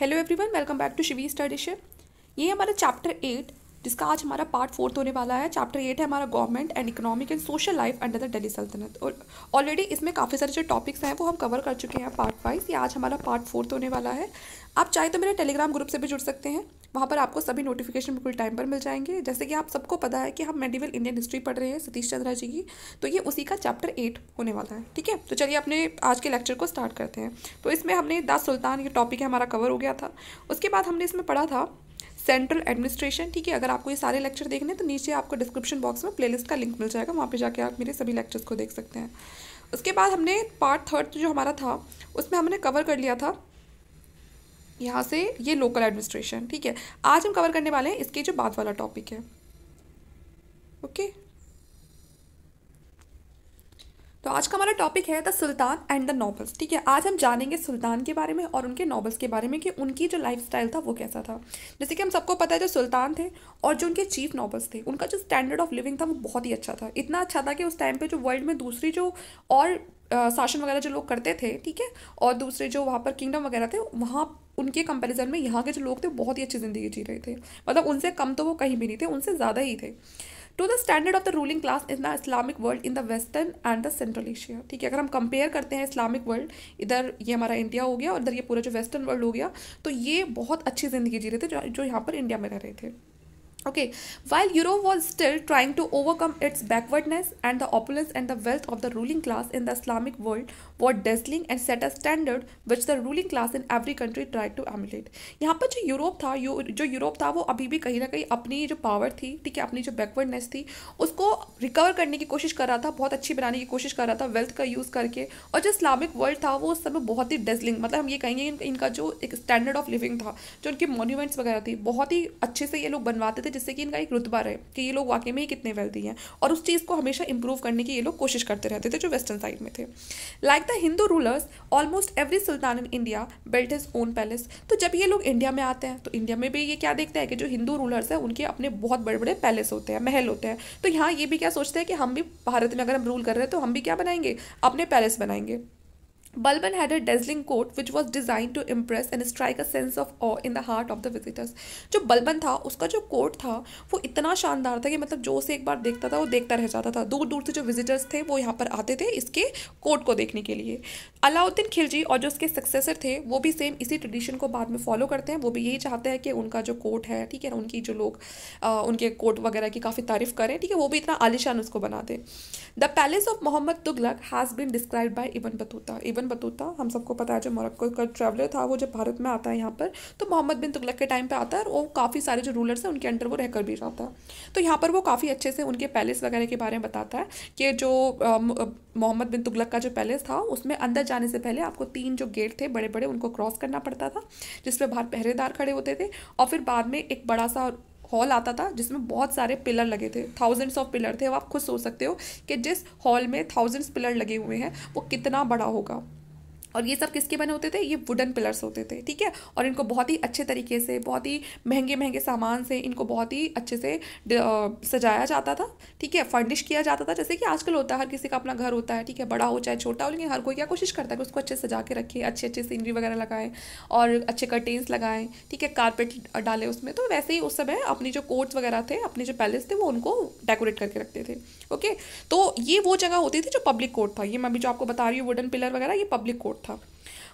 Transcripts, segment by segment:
Hello everyone welcome back to Shivi study ये हमारा chapter eight जिसका आज हमारा पार्ट फोर्थ होने वाला है चैप्टर एट है हमारा government and economic and social life under the Delhi सल्तनत और ऑलरेडी इसमें काफ़ी सारे जो टॉपिक्स हैं वो हम कवर कर चुके हैं पार्ट वाइज ये आज हमारा पार्ट फोर्थ होने वाला है आप चाहे तो मेरे टेलीग्राम ग्रुप से भी जुड़ सकते हैं वहाँ पर आपको सभी नोटिफिकेशन बिल्कुल टाइम पर मिल जाएंगे जैसे कि आप सबको पता है कि हम मेडिवल इंडियन हिस्ट्री पढ़ रहे हैं सतीश चंद्रा जी की तो ये उसी का चैप्टर एट होने वाला है ठीक है तो चलिए अपने आज के लेक्चर को स्टार्ट करते हैं तो इसमें हमने दस सुल्तान ये टॉपिक हमारा कवर हो गया था उसके बाद हमने इसमें पढ़ा था सेंट्रल एडमिनिस्ट्रेशन ठीक है अगर आपको ये सारे लेक्चर देखने तो नीचे आपको डिस्क्रिप्शन बॉक्स में प्लेलिस्ट का लिंक मिल जाएगा वहाँ पे जाके आप मेरे सभी लेक्चर्स को देख सकते हैं उसके बाद हमने पार्ट थर्ड जो हमारा था उसमें हमने कवर कर लिया था यहाँ से ये लोकल एडमिनिस्ट्रेशन ठीक है आज हम कवर करने वाले हैं इसके जो बाद वाला टॉपिक है ओके okay? तो आज का हमारा टॉपिक है the sultan and the nobles ठीक है आज हम जानेंगे सुल्तान के बारे में और उनके नॉवल्स के बारे में कि उनकी जो लाइफ था वो कैसा था जैसे कि हम सबको पता है जो सुल्तान थे और जो उनके चीफ नॉवल्स थे उनका जो स्टैंडर्ड ऑफ लिविंग था वो बहुत ही अच्छा था इतना अच्छा था कि उस टाइम पर जो वर्ल्ड में दूसरी जो और शासन वगैरह जो लोग करते थे ठीक है और दूसरे जो वहाँ पर किंगडम वगैरह थे वहाँ उनके कंपैरिजन में यहाँ के जो लोग थे बहुत ही अच्छी ज़िंदगी जी रहे थे मतलब उनसे कम तो वो कहीं भी नहीं थे उनसे ज़्यादा ही थे to the standard of the ruling class in the Islamic world in the western and the central Asia ठीक है अगर हम कंपेयर करते हैं इस्लामिक वर्ल्ड इधर ये हमारा इंडिया हो गया और इधर ये पूरा जो वेस्टर्न वर्ल्ड हो गया तो ये बहुत अच्छी ज़िंदगी जी रहे थे जो यहाँ पर इंडिया में रह रहे थे Okay, while Europe was still trying to overcome its backwardness and the opulence and the wealth of the ruling class in the Islamic world were dazzling and set a standard which the ruling class in every country tried to emulate. yahan पर jo europe tha jo europe tha wo abhi bhi भी na ना apni jo power thi theek hai apni jo backwardness thi usko recover karne ki koshish kar raha tha bahut achhi banane ki koshish kar raha tha wealth ka use karke aur jo islamic world tha wo us samay bahut hi dazzling matlab hum ye kahenge कहेंगे इनका जो एक standard of living था जो उनकी monuments वगैरह थी बहुत ही अच्छे से ये लोग बनवाते सकते जिससे कि इनका एक रुतबा रहे कि ये लोग वाकई में ही कितने वेल्दी हैं और उस चीज़ को हमेशा इंप्रूव करने की ये लोग कोशिश करते रहते थे जो वेस्टर्न साइड में थे like the Hindu rulers almost every sultan in India built his own palace तो जब ये लोग इंडिया में आते हैं तो इंडिया में भी ये क्या देखते हैं कि जो हिंदू रूलर्स हैं उनके अपने बहुत बड़े बड़े पैलेस होते हैं महल होते हैं तो यहाँ ये भी क्या सोचते हैं कि हम भी भारत में अगर हम रूल कर रहे हैं तो हम भी क्या बनाएंगे अपने पैलेस बनाएंगे Balban had a dazzling coat which was designed to impress and strike a sense of awe in the heart of the visitors. जो बलबन था उसका जो कोट था वो इतना शानदार था कि मतलब जो उसे एक बार देखता था वो देखता रह जाता था दूर दूर से जो विजिटर्स थे वो यहाँ पर आते थे इसके कोट को देखने के लिए अलाउद्दीन खिलजी और जो उसके सक्सेसर थे वो भी सेम इसी ट्रेडिशन को बाद में फॉलो करते हैं वो भी यही चाहते हैं कि उनका जो कोट है ठीक है उनकी जो लोग आ, उनके कोट वगैरह की काफ़ी तारीफ करें ठीक है वो भी इतना आलिशान उसको बना दें the palace of Mohammad Tughlaq has been describe by Ibn Battuta Ibn Ibn Battuta हम सबको पता है जो मोरक्को का ट्रैवलर था वो जब भारत में आता है यहाँ पर तो मोहम्मद बिन तुगलक के टाइम पर आता है और वो काफ़ी सारे जो रूलर्स हैं उनके अंडर वो रहकर भी जाता है तो यहाँ पर वो काफ़ी अच्छे से उनके पैलेस वगैरह के बारे में बताता है कि जो मोहम्मद बिन तुगलक का जो पैलेस था उसमें अंदर जाने से पहले आपको तीन जो गेट थे बड़े बड़े उनको क्रॉस करना पड़ता था जिसमें बाहर पहरेदार खड़े होते थे और फिर बाद में एक बड़ा सा हॉल आता था जिसमें बहुत सारे पिलर लगे थे थाउजेंड्स ऑफ पिलर थे अब आप खुद सोच सकते हो कि जिस हॉल में थाउजेंड्स पिलर लगे हुए हैं वो कितना बड़ा होगा और ये सब किसके बने होते थे ये वुडन पिलर्स होते थे ठीक है और इनको बहुत ही अच्छे तरीके से बहुत ही महंगे महंगे सामान से इनको बहुत ही अच्छे से सजाया जाता था ठीक है फर्निश किया जाता था जैसे कि आजकल होता है हर किसी का अपना घर होता है ठीक है बड़ा हो चाहे छोटा हो लेकिन हर कोई क्या कोशिश करता है कि उसको अच्छे सजा के रखे अच्छे अच्छे सीनरी वगैरह लगाएं और अच्छे कर्टेंस लगाएं ठीक है कारपेट डाले उसमें तो वैसे ही उस समय अपनी जो कोर्ट्स वगैरह थे अपने जो पैलेस थे वो उनको डेकोरेट करके रखते थे ओके तो ये वो जगह होती थी जो पब्लिक कोर्ट था ये मैं अभी जो आपको बता रही हूँ वुडन पिलर वगैरह ये पब्लिक कोर्ट रोप था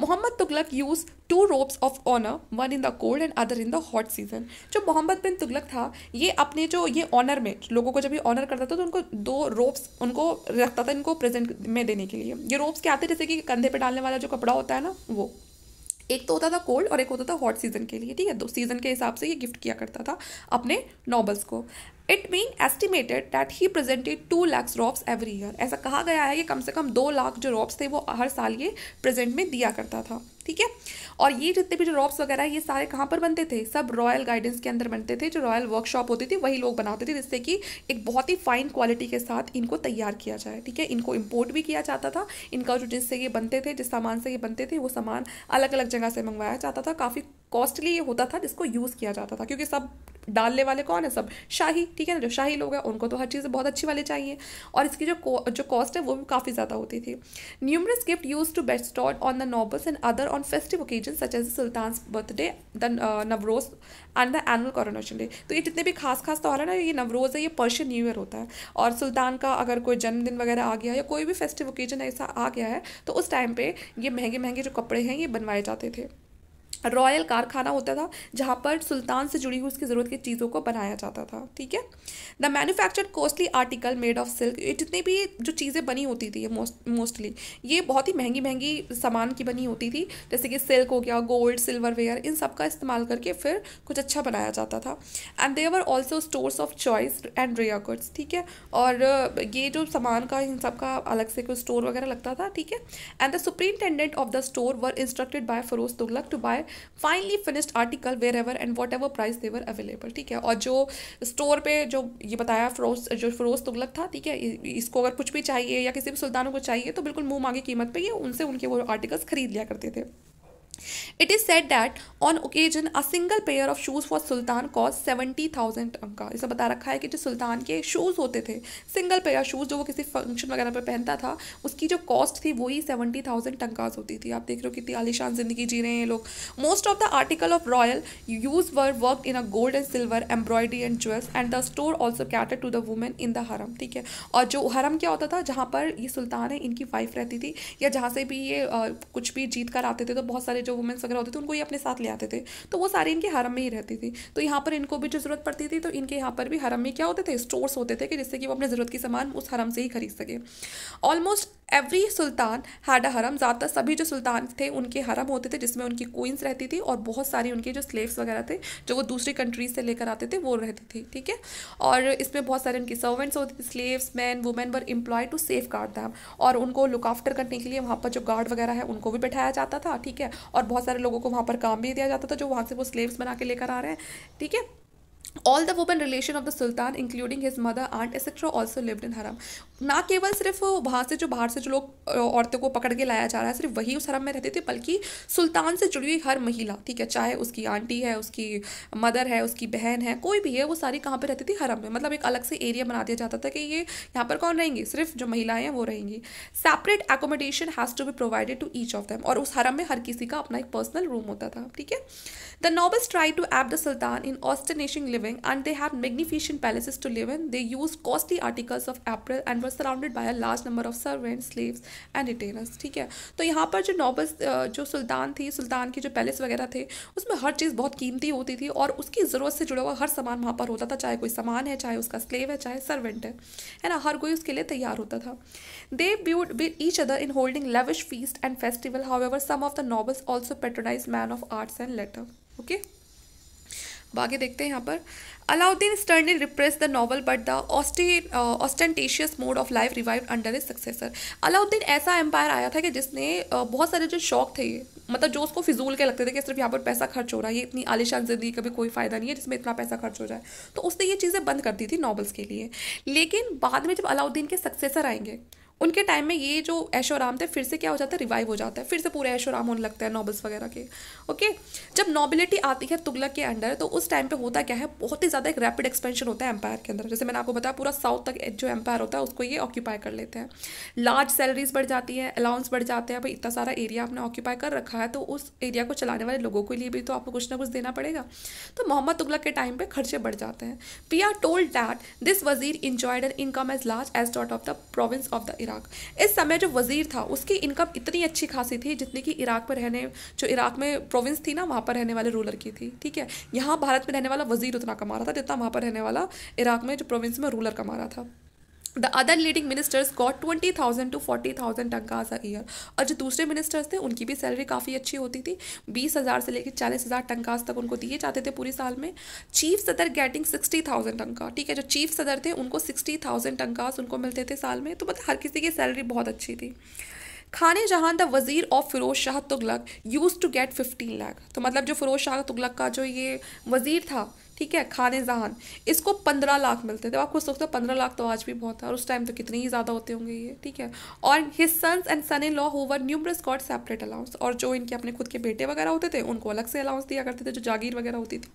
Mohammad Tughlaq used to robes of honour one in the cold and other in the hot season जो मोहम्मद बिन तुगलक था ये अपने जो ये ऑनर में लोगों को जब ये ऑनर करता था तो उनको दो रोप्स उनको रखता था इनको प्रेजेंट में देने के लिए ये रोप्स क्या आते जैसे कि कंधे पे डालने वाला जो कपड़ा होता है ना वो एक तो होता था कोल्ड और एक होता था हॉट सीजन के लिए ठीक है दो तो सीजन के हिसाब से ये गिफ्ट किया करता था अपने नॉबल्स को it being estimated that he presented two lakhs robes every year ऐसा कहा गया है कि कम से कम दो लाख जो रॉप्स थे वो हर साल ये प्रेजेंट में दिया करता था ठीक है और ये जितने भी जो रॉप्स वगैरह ये सारे कहाँ पर बनते थे सब रॉयल गाइडेंस के अंदर बनते थे जो रॉयल वर्कशॉप होती थी वही लोग बनाते थे जिससे कि एक बहुत ही फाइन क्वालिटी के साथ इनको तैयार किया जाए ठीक है इनको इम्पोर्ट भी किया जाता था इनका जो जिससे ये बनते थे जिस सामान से ये बनते थे वो सामान अलग अलग जगह से मंगवाया जाता था काफ़ी कॉस्टली ये होता था जिसको यूज़ किया जाता था क्योंकि सब डालने वाले कौन है सब शाही ठीक है ना जो शाही लोग हैं उनको तो हर चीज़ें बहुत अच्छी वाली चाहिए और इसकी जो जो कॉस्ट है वो भी काफ़ी ज़्यादा होती थी numerous gift used to best bestowed on the nobles and other on festive occasion such as sultan's birthday the Nowruz and the annual coronation day तो ये जितने भी खास खास त्यौहार है ना ये नवरोज़ है ये पर्शियन न्यू ईयर होता है और सुल्तान का अगर कोई जन्मदिन वगैरह आ गया या कोई भी फेस्टिव ओकेजन ऐसा आ गया है तो उस टाइम पर ये महंगे महंगे जो कपड़े हैं ये बनवाए जाते थे रॉयल कारखाना होता था जहाँ पर सुल्तान से जुड़ी हुई उसकी ज़रूरत की चीज़ों को बनाया जाता था ठीक है the manufacture costly article made of silk जितनी भी जो चीज़ें बनी होती थी मोस्ट मोस्टली ये बहुत ही महंगी महंगी सामान की बनी होती थी जैसे कि सिल्क हो गया गोल्ड सिल्वर वेयर इन सब का इस्तेमाल करके फिर कुछ अच्छा बनाया जाता था and there are also stores of choice and rare goods ठीक है और ये जो सामान का इन सब का अलग से कोई स्टोर वगैरह लगता था ठीक है and the superintendent of the store were instructed by Firoz Tughlaq to buy finely finished article wherever and whatever price they were available ठीक है और जो स्टोर पे जो ये बताया फरोज जो फरोज तुगलक था ठीक है इसको अगर कुछ भी चाहिए या किसी भी सुल्तानों को चाहिए तो बिल्कुल मुँह मांगी कीमत पर ये उनसे उनके वो आर्टिकल्स खरीद लिया करते थे it is said that on occasion a single pair of shoes for sultan cost seventy thousand tankas इसमें बता रखा है कि जो सुल्तान के शूज़ होते थे सिंगल पेयर शूज़ जो वो किसी फंक्शन वगैरह पर पहनता था उसकी जो कॉस्ट थी वही सेवेंटी थाउजेंड टंकाज होती थी आप देख रहे हो कितनी आलिशान ज़िंदगी जी रहे हैं लोग most of the article of royal use were work in a gold and silver embroidery and jewels and the store also cater to the women in the harem ठीक है और जो हरम क्या होता था जहाँ पर ये सुल्तान है इनकी वाइफ रहती थी या जहाँ से भी ये आ, कुछ भी जीत कर आते थे तो बहुत सारे जो वुमेंस वगैरह होते थे उनको ये अपने साथ ले आते थे तो वो सारी इनके हरम में ही रहती थी तो यहाँ पर इनको भी जो जरूरत पड़ती थी तो इनके यहाँ पर भी हरम में क्या होते थे स्टोर्स होते थे कि जिससे कि वो अपने ज़रूरत की सामान उस हरम से ही खरीद सके almost every sultan had a harem ज़्यादातर सभी जो सुल्तान थे उनके हरम होते थे जिसमें उनकी क्वींस रहती थी और बहुत सारी उनके जो स्लेव्स वगैरह थे जो वो दूसरी कंट्रीज से लेकर आते थे वो रहती थी ठीक है और इसमें बहुत सारे उनकी सर्वेंट्स होते थे slaves man women were employ to safe guard them और उनको लुक आफ्टर करने के लिए वहाँ पर जो गार्ड वगैरह है उनको भी बैठाया जाता था ठीक है और बहुत सारे लोगों को वहाँ पर काम भी दिया जाता था जो वहाँ से वो स्लेव्स बना के लेकर आ रहे हैं ठीक है all the women relation of the sultan including his mother aunt etc also lived in haram ना केवल सिर्फ वहाँ से जो बाहर से जो लोग औरतों को पकड़ के लाया जा रहा है सिर्फ वही उस हरम में रहते थे बल्कि सुल्तान से जुड़ी हुई हर महिला ठीक है चाहे उसकी आंटी है उसकी मदर है उसकी बहन है कोई भी है वो सारी कहाँ पे रहती थी हरम में मतलब एक अलग से एरिया बना दिया जाता था कि ये यहाँ पर कौन रहेंगी सिर्फ जो महिलाएं हैं वो रहेंगी separate accommodation has to be provided to each of them और उस हरम में हर किसी का अपना एक पर्सनल रूम होता था ठीक है the nobles try to ape the sultan in astonishing living and they have magnificent palaces to live in they use costly articles of apparel and was surrounded by a large number of servants slaves and retainers ठीक है तो यहाँ पर जो nobles जो सुल्तान थी सुल्तान की जो पैलेस वगैरह थे उसमें हर चीज़ बहुत कीमती होती थी और उसकी ज़रूरत से जुड़ा हुआ हर सामान वहाँ पर होता था चाहे कोई सामान है चाहे उसका स्लेव है चाहे सर्वेंट है है ना हर कोई उसके लिए तैयार होता था they vied with each other in holding lavish feasts and festival however some of the nobles also patronise men of arts and letter okay okay? अब आगे देखते हैं यहाँ पर Alauddin sternly repress the noble but the ऑस्टी ostentatious mode of life revive under his successor Alauddin ऐसा empire आया था कि जिसने uh, बहुत सारे जो शौक थे मतलब जो उसको फिजूल के लगते थे कि सिर्फ यहाँ पर पैसा खर्च हो रहा है ये इतनी आलिशान ज़िंदगी कभी कोई फ़ायदा नहीं है जिसमें इतना पैसा खर्च हो जाए तो उसने ये चीज़ें बंद कर दी थी नॉवल्स के लिए लेकिन बाद में जब अलाउद्दीन के सक्सेसर आएंगे उनके टाइम में ये जो ऐशो आराम थे फिर से क्या हो जाता है रिवाइव हो जाता है फिर से पूरे ऐशो आराम होने लगता है नॉबल्स वगैरह के ओके जब नॉबिलिटी आती है तुगलक के अंडर तो उस टाइम पे होता क्या है बहुत ही ज़्यादा एक रैपिड एक्सपेंशन होता है एम्पायर के अंदर जैसे मैंने आपको बताया पूरा साउथ तक जो एम्पायर होता है उसको ये ऑक्यूपाई कर लेते हैं लार्ज सैलरीज बढ़ जाती है अलाउंस बढ़ जाते हैं भाई इतना सारा एरिया आपने ऑक्यूपाई कर रखा है तो उस एरिया को चलाने वाले लोगों के लिए भी तो आपको कुछ ना कुछ देना पड़ेगा तो मोहम्मद तुगलक के टाइम पर खर्चे बढ़ जाते हैं P R told that this wazir enjoyed an income as large as that of the province of the Iraq इस समय जो वजीर था उसकी इनकम इतनी अच्छी खासी थी जितनी कि इराक में रहने जो इराक में प्रोविंस थी ना वहाँ पर रहने वाले रूलर की थी ठीक है यहाँ भारत में रहने वाला वजीर उतना कमा रहा था जितना वहाँ पर रहने वाला इराक में जो प्रोविंस में रूलर कमा रहा था the other leading ministers got twenty thousand to forty thousand tankas a year और जो दूसरे मिनिस्टर्स थे उनकी भी सैलरी काफ़ी अच्छी होती थी बीस हज़ार से लेकर चालीस हज़ार टंकाज तक उनको दिए जाते थे पूरे साल में चीफ सदर गेटिंग सिक्सटी थाउजेंड टंका ठीक है जो चीफ सदर थे उनको सिक्सटी थाउजेंड टंकाज उनको मिलते थे साल में तो मतलब हर किसी की सैलरी बहुत अच्छी थी खाने जहां the wazir of Firoz Shah Tughlaq used to get fifteen lakh तो मतलब जो फिरोज शाह तुगलक का जो ये वज़ीर था ठीक है खाने जहान इसको पंद्रह लाख मिलते थे आप खुद सोचते हो पंद्रह लाख तो आज भी बहुत है और उस टाइम तो कितने ही ज़्यादा होते होंगे ये ठीक है और his sons and son in law however numerous got separate allowance और जो इनके अपने खुद के बेटे वगैरह होते थे उनको अलग से अलाउंस दिया करते थे जो जागीर वगैरह होती थी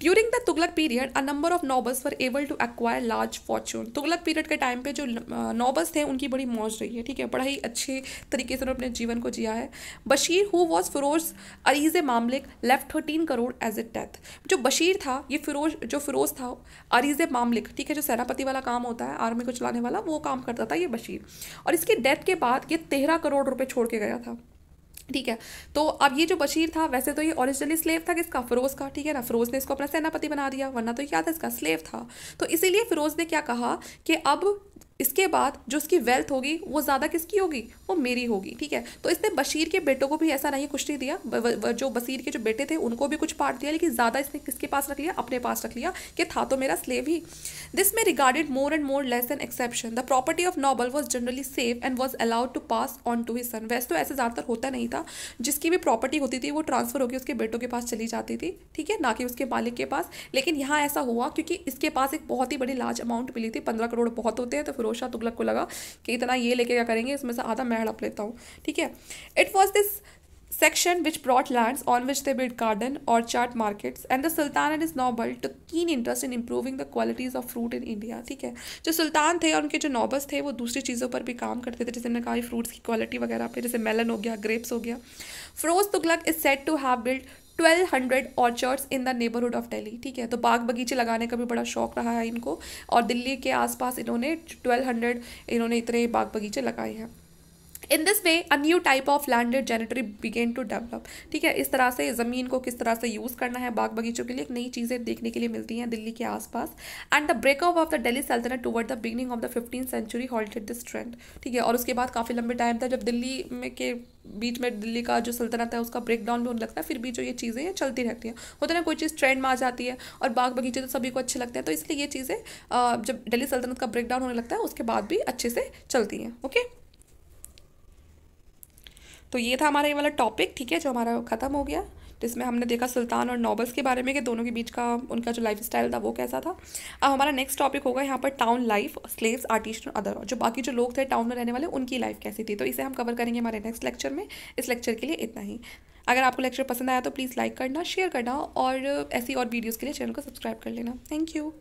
during the Tughlaq period a number of nobles were able to acquire large fortune Tughlaq period के टाइम पे जो नॉबल्स थे उनकी बड़ी मौज रही है ठीक है बड़ा ही अच्छे तरीके से उन्होंने अपने जीवन को जिया है Bashir who was Firoz Ariz Mamalik left thirteen crore as a death जो बशीर था ये फिरोज जो फिरोज था अरीज मामलिक ठीक है जो सेनापति वाला काम होता है आर्मी को चलाने वाला वो काम करता था ये बशीर और इसकी डेथ के बाद ये तेरह करोड़ रुपये छोड़ के गया था ठीक है तो अब ये जो बशीर था वैसे तो ये ओरिजिनली स्लेव था किसका फिरोज का ठीक है ना फिरोज ने इसको अपना सेनापति बना दिया वरना तो क्या था इसका स्लेव था तो इसीलिए फिरोज ने क्या कहा कि अब इसके बाद जो उसकी वेल्थ होगी वो ज़्यादा किसकी होगी वो मेरी होगी ठीक है तो इसने बशीर के बेटों को भी ऐसा नहीं कुछ नहीं दिया जो बशीर के जो बेटे थे उनको भी कुछ पार्ट दिया लेकिन ज़्यादा इसने किसके पास रख लिया अपने पास रख लिया कि था तो मेरा स्लेव ही दिस में regarded more and more less an exception the property of noble was generally safe and was allowed to pass on to his son वैसे तो ऐसे ज़्यादातर होता नहीं था जिसकी भी प्रॉपर्टी होती थी वो ट्रांसफ़र होकर उसके बेटों के पास चली जाती थी ठीक है ना कि उसके मालिक के पास लेकिन यहाँ ऐसा हुआ क्योंकि इसके पास एक बहुत ही बड़ी लार्ज अमाउंट मिली थी पंद्रह करोड़ बहुत होते हैं तो फिर शाह तुगलक को लगा कि इतना ये लेके क्या करेंगे इसमें से आधा मैड अप लेता हूँ ठीक है it was this section which broad lands on which they build garden और chart markets and the sultan and is noble to keen interest in improving the qualities of fruit in India ठीक है जो सुल्तान थे और उनके जो nobles थे वो दूसरी चीज़ों पर भी काम करते थे जैसे उन्होंने कहा फ्रूट्स की क्वालिटी वगैरह पे जैसे मेलन हो गया ग्रेप्स हो गया Firoz Tughlaq is set to have build twelve hundred orchards in the neighbourhood of Delhi ठीक है तो बाग बगीचे लगाने का भी बड़ा शौक रहा है इनको और दिल्ली के आसपास इन्होंने ट्वेल्व हंड्रेड इन्होंने इतने बाग बगीचे लगाए हैं in this way a new type of landed gentry began to develop ठीक है इस तरह से ज़मीन को किस तरह से यूज़ करना है बाग बगीचों के लिए एक नई चीज़ें देखने के लिए मिलती हैं दिल्ली के आसपास and the breakup of the Delhi सल्तनत toward the beginning of the fifteen century halted this trend ठीक है और उसके बाद काफ़ी लंबे टाइम था जब दिल्ली में के बीच में दिल्ली का जो सल्तनत है उसका ब्रेक डाउन भी होने लगता है फिर भी जो ये चीज़ें हैं चलती रहती हैं होता ना कोई चीज़ ट्रेंड में आ जाती है और बाग बगीचे तो सभी को अच्छे लगते हैं तो इसलिए ये चीज़ें जब दिल्ली सल्तनत का ब्रेक डाउन होने लगता है उसके बाद भी अच्छे से चलती हैं ओके तो ये था हमारा ये वाला टॉपिक ठीक है जो हमारा ख़त्म हो गया जिसमें हमने देखा सुल्तान और नॉबल्स के बारे में कि दोनों के बीच का उनका जो लाइफ स्टाइल था वो कैसा था अब हमारा नेक्स्ट टॉपिक होगा यहाँ पर टाउन लाइफ स्लेव्स आर्टिस्ट और अदर जो बाकी जो लोग थे टाउन में रहने वाले उनकी लाइफ कैसी थी तो इसे हम कवर करेंगे हमारे नेक्स्ट लेक्चर में इस लेक्चर के लिए इतना ही अगर आपको लेक्चर पसंद आया तो प्लीज़ लाइक करना शेयर करना और ऐसी और वीडियोज़ के लिए चैनल को सब्सक्राइब कर लेना थैंक यू